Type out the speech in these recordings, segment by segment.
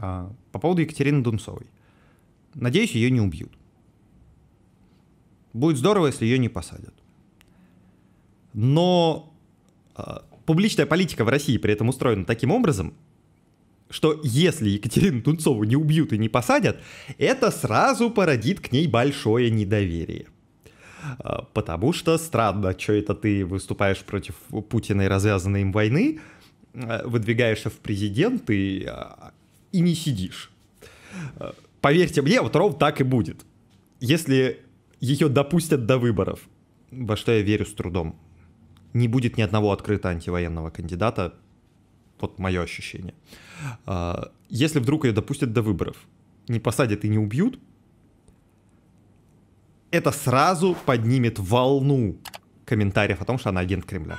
А, по поводу Екатерины Дунцовой. Надеюсь, ее не убьют. Будет здорово, если ее не посадят. Но а, публичная политика в России при этом устроена таким образом, что если Екатерину Тунцову не убьют и не посадят, это сразу породит к ней большое недоверие. А, потому что странно, что это ты выступаешь против Путина и развязанной им войны, выдвигаешься в президенты, и не сидишь. Поверьте мне, вот ровно так и будет. Если ее допустят до выборов, во что я верю с трудом, не будет ни одного открыто антивоенного кандидата, вот мое ощущение. А, если вдруг ее допустят до выборов, не посадят и не убьют, это сразу поднимет волну комментариев о том, что она агент Кремля.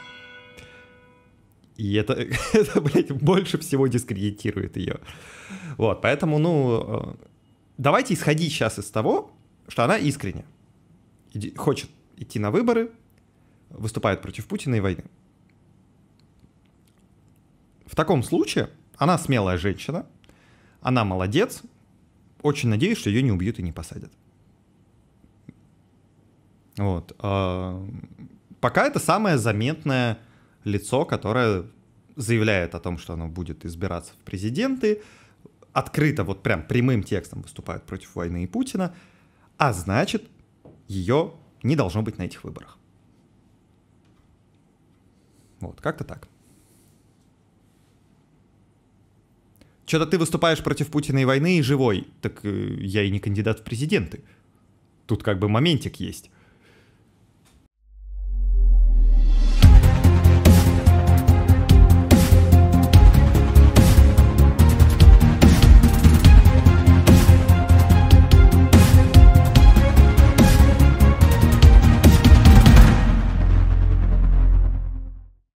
И это, это блядь, больше всего дискредитирует ее. Вот, поэтому, ну, э, давайте исходить сейчас из того, что она искренне хочет идти на выборы, выступает против Путина и войны. В таком случае она смелая женщина, она молодец, очень надеюсь, что ее не убьют и не посадят. Вот. Э, пока это самое заметное лицо, которое заявляет о том, что оно будет избираться в президенты, открыто, вот прям прямым текстом выступает против войны и Путина, а значит, ее не должно быть на этих выборах. Вот, как-то так. Что-то ты выступаешь против Путина и войны и живой, так э, я и не кандидат в президенты. Тут как бы моментик есть.